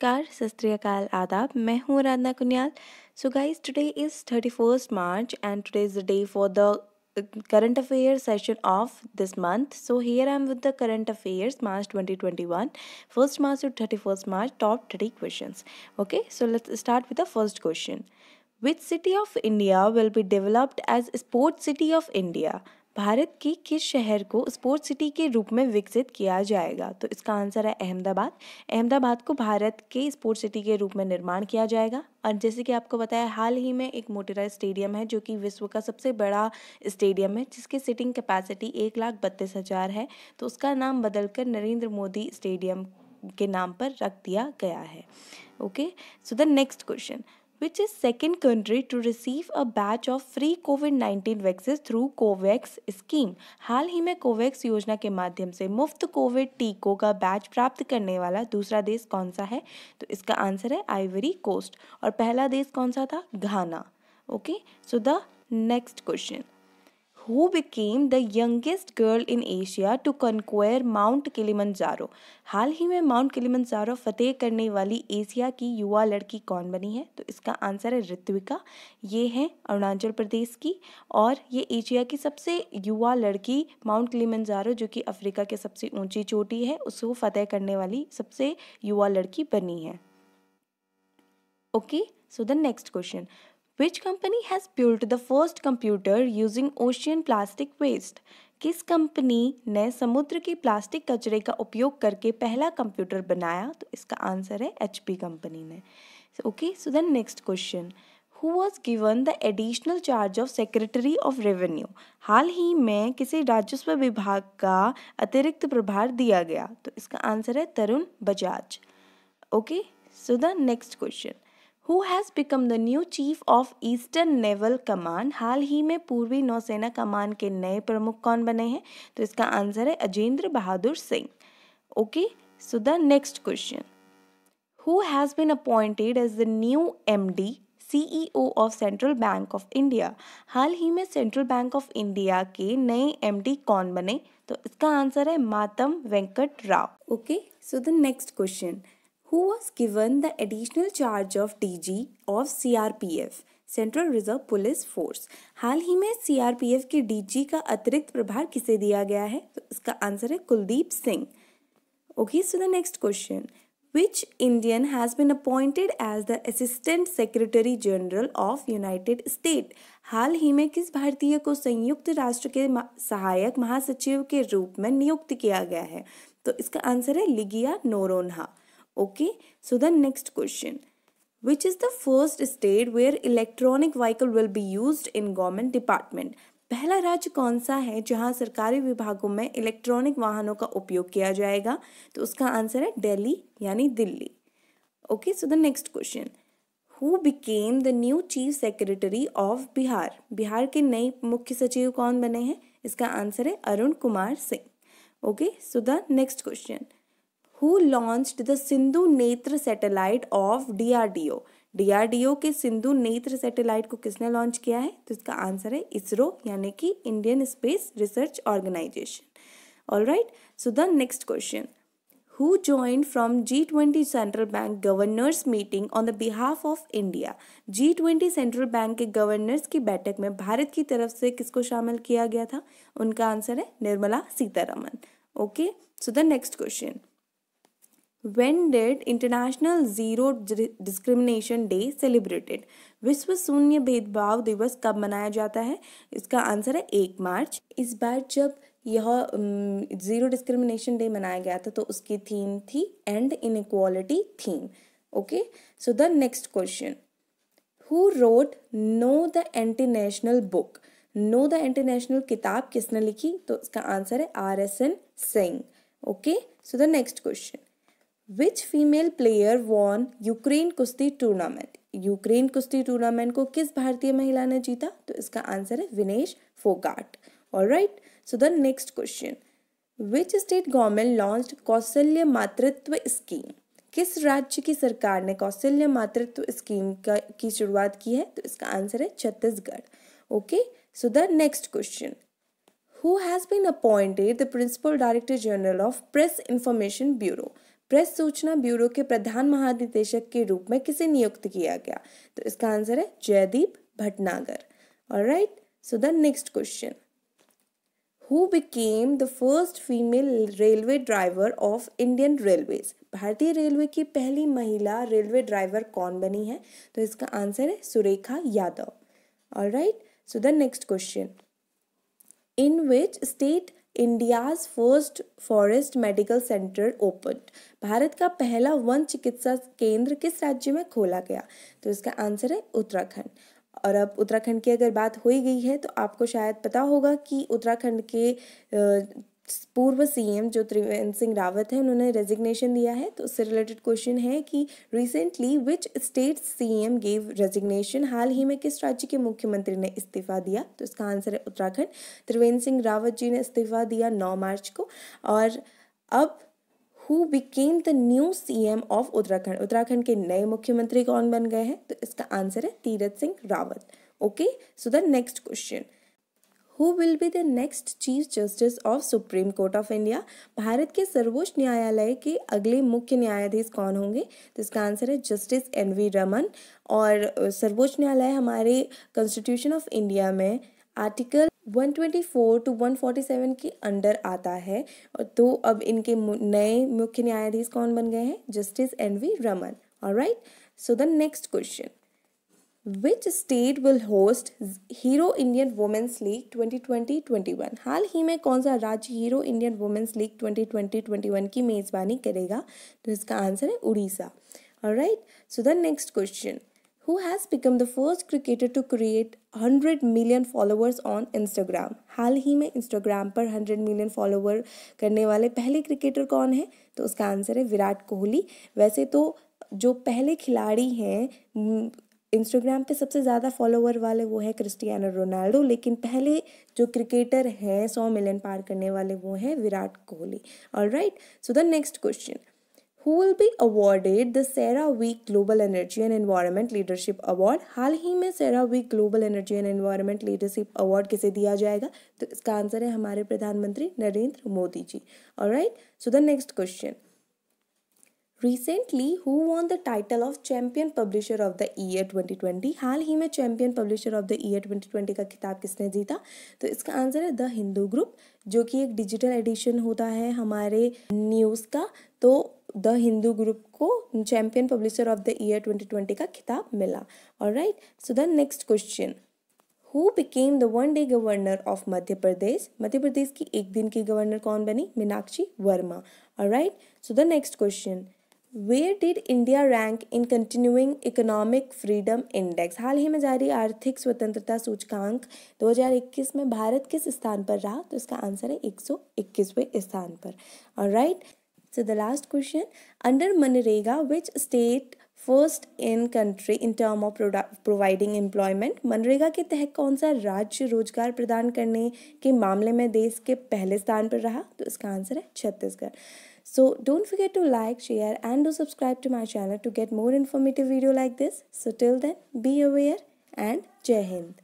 Car Sastriyakal Adab, मैं हूँ Radna Kunyal. So guys, today is 31st March and today is the day for the uh, current affairs session of this month. So here I am with the current affairs March 2021, 1st March to 31st March, top 30 questions. Okay, so let's start with the first question. Which city of India will be developed as Sports City of India? Bharat के किस शहर को sports city के रूप में विकसित किया जाएगा तो इसका आंसर है अहमदाबाद अहमदाबाद को भारत के स्पोर्ट्स सिटी के रूप में निर्माण किया जाएगा और जैसे कि आपको बताया हाल ही में एक मोटेरा स्टेडियम है जो कि विश्व का सबसे बड़ा स्टेडियम है जिसकी सिटिंग कैपेसिटी एक लाख बत्तीस हज़ार है तो उसका नाम बदलकर नरेंद्र मोदी स्टेडियम के नाम पर रख दिया गया है okay so the next question which is second country to receive a batch of free Covid 19 vaccines through COVAX scheme हाल ही में कोवैक्स योजना के माध्यम से मुफ्त कोविड टीकों का बैच प्राप्त करने वाला दूसरा देश कौन सा है तो इसका आंसर है आइवरी कोस्ट और पहला देश कौन सा था Ghana okay so the next question who became the youngest girl in Asia to conquer Mount Kilimanjaro. हाल ही में माउंट किलिमंजारो फतेह करने वाली एशिया की युवा लड़की कौन बनी है तो इसका आंसर है ऋत्विका ये है अरुणाचल प्रदेश की और ये एशिया की सबसे युवा लड़की माउंट किलिमंजारो जो कि अफ्रीका के सबसे ऊंची चोटी है उसको फतेह करने वाली सबसे युवा लड़की बनी है okay so the next question Which company has built the first computer using ocean plastic waste? किस कंपनी ने समुद्र के प्लास्टिक कचरे का उपयोग करके पहला कंप्यूटर बनाया तो इसका आंसर है एच कंपनी ने okay so then next question who was given the additional charge of secretary of revenue हाल ही में किसी राजस्व विभाग का अतिरिक्त प्रभार दिया गया तो इसका आंसर है Tarun Bajaj okay so the next question who has become the new chief of Eastern Naval Command हाल ही में पूर्वी नौसेना कमान के नए प्रमुख कौन बने हैं तो इसका आंसर है Ajendra Bahadur Singh okay so the next question who has been appointed as the new M D C O of Central Bank of India हाल ही में सेंट्रल बैंक ऑफ इंडिया के नए एम डी कौन बने तो इसका आंसर है Matam Venkat Rao okay so the next question who was given the additional charge of DG of CRPF Central Reserve Police Force हाल ही में सीआरपीएफ के डीजी का अतिरिक्त प्रभार किसे दिया गया है तो इसका आंसर है Kuldeep Singh okay so the next question which Indian has been appointed as the assistant secretary general of United State हाल ही में किस भारतीय को संयुक्त राष्ट्र के सहायक महासचिव के रूप में नियुक्त किया गया है तो इसका आंसर है लिगिया Noronha Okay, so the next question. Which is the first state where electronic vehicle will be used in government department? पहला राज्य कौन सा है जहां सरकारी विभागों में इलेक्ट्रॉनिक वाहनों का उपयोग किया जाएगा तो उसका आंसर है दिल्ली यानी Delhi okay so the next question who became the new chief secretary of Bihar Bihar के नए मुख्य सचिव कौन बने हैं इसका आंसर है Arun Kumar Singh okay so the next question who launch the Sindhu Netra satellite of DRDO DRDO के सिंधु नेत्र सैटेलाइट को किसने लॉन्च किया है तो इसका आंसर है इसरो यानी कि Indian Space Research Organisation all right so the next question who from G twenty central bank governors meeting on the behalf of India G twenty central bank के गवर्नर्स की बैठक में भारत की तरफ से किसको शामिल किया गया था उनका आंसर है Nirmala Sitharaman okay so the next question when did international zero discrimination day celebrated विश्व शून्य भेदभाव दिवस कब मनाया जाता है इसका आंसर है एक मार्च इस बार जब यह जीरो डिस्क्रिमिनेशन डे मनाया गया था तो उसकी थीम थी end inequality theme okay so the next question who wrote know the anti national book know the international किताब किसने लिखी तो इसका आंसर है R S N Singh okay so the next question which female player won Ukraine कुश्ती tournament Ukraine कुश्ती tournament को किस भारतीय महिला ने जीता तो इसका आंसर है Vinesh Phogat all right so the next question which state government launch Kaushalya Matritva scheme किस राज्य की सरकार ने कौशल्य मातृत्व स्कीम का की शुरुआत की है तो इसका आंसर है Chhattisgarh okay so the next question who has been appointed the principal director general of press information bureau press सूचना ब्यूरो के प्रधान महानिदेशक के रूप में किसे नियुक्त किया गया तो इसका आंसर है Jaideep Bhatnagar all right so the next question who became the first female railway driver of Indian railways भारतीय रेलवे की पहली महिला रेलवे ड्राइवर कौन बनी है तो इसका आंसर है Surekha Yadav all right so the next question in which state India's first forest medical centre open Bharat का पहला वन चिकित्सा केंद्र किस राज्य में खोला गया तो इसका आंसर है उत्तराखंड और अब उत्तराखंड की अगर बात हो ही गई है तो आपको शायद पता होगा कि उत्तराखंड के पूर्व सीएम जो त्रिवेंद्र सिंह रावत है उन्होंने रेजिग्नेशन दिया है तो उससे रिलेटेड क्वेश्चन है कि recently which state CM gave resignation हाल ही में किस राज्य के मुख्यमंत्री ने इस्तीफा दिया तो इसका आंसर है उत्तराखंड त्रिवेंद्र सिंह रावत जी ने इस्तीफा दिया नौ मार्च को और अब who became the new M of Uttarakhand Uttarakhand के नए मुख्यमंत्री कौन बन गए हैं तो इसका आंसर है Tirath Singh Rawat okay so the next question who will be the next chief justice of supreme court of India Bharat के सर्वोच्च न्यायालय के अगले मुख्य न्यायाधीश कौन होंगे तो इसका आंसर है जस्टिस एन वी रमन और सर्वोच्च न्यायालय हमारे कॉन्स्टिट्यूशन ऑफ इंडिया में आर्टिकल 124 टू 147 के अंडर आता है तो अब इनके नए मुख्य न्यायाधीश कौन बन गए हैं justice N V Raman all right so the next question which state will host Hero Indian women's league twenty twenty twenty one हाल ही में कौन सा राज्य Hero Indian women's league twenty twenty twenty one की मेज़बानी करेगा तो इसका आंसर है Odisha all right so the next question who has become the first cricketer to create hundred million followers on Instagram हाल ही में इंस्टाग्राम पर हंड्रेड मिलियन फॉलोअर करने वाले पहले क्रिकेटर कौन है तो उसका आंसर है विराट कोहली वैसे तो जो पहले खिलाड़ी हैं इंस्टाग्राम पे सबसे ज़्यादा फॉलोवर वाले वो हैं क्रिस्टियानो रोनाल्डो लेकिन पहले जो क्रिकेटर हैं सौ मिलियन पार करने वाले वो हैं Virat Kohli all right so the next question who will be awarded the CERA week global energy and environment leadership award हाल ही में CERA week global energy and environment leadership award किसे दिया जाएगा तो इसका आंसर है हमारे प्रधानमंत्री Narendra Modi ji all right so the next question recently who won the title of champion publisher of the year 2020 हाल ही में champion publisher of the year 2020 का किताब किसने जीता तो इसका आंसर है द हिंदू ग्रुप जो कि एक डिजिटल एडिशन होता है हमारे न्यूज़ का तो द हिंदू ग्रुप को champion publisher of the year 2020 का खिताब मिला all right so the next question who became the one day governor of Madhya Pradesh Madhya Pradesh की एक दिन की गवर्नर कौन बनी Meenakshi Verma all right so the next question where did India rank in continuing economic freedom index हाल ही में जारी आर्थिक स्वतंत्रता सूचकांक 2021 में भारत किस स्थान पर रहा तो इसका आंसर है 121वें स्थान पर और right so the last question under MNREGA which state first in country in term of providing employment MNREGA के तहत कौन सा राज्य रोजगार प्रदान करने के मामले में देश के पहले स्थान पर रहा तो इसका आंसर है Chhattisgarh So don't forget to like, share and do subscribe to my channel to get more informative video like this. So till then, be aware and Jai Hind.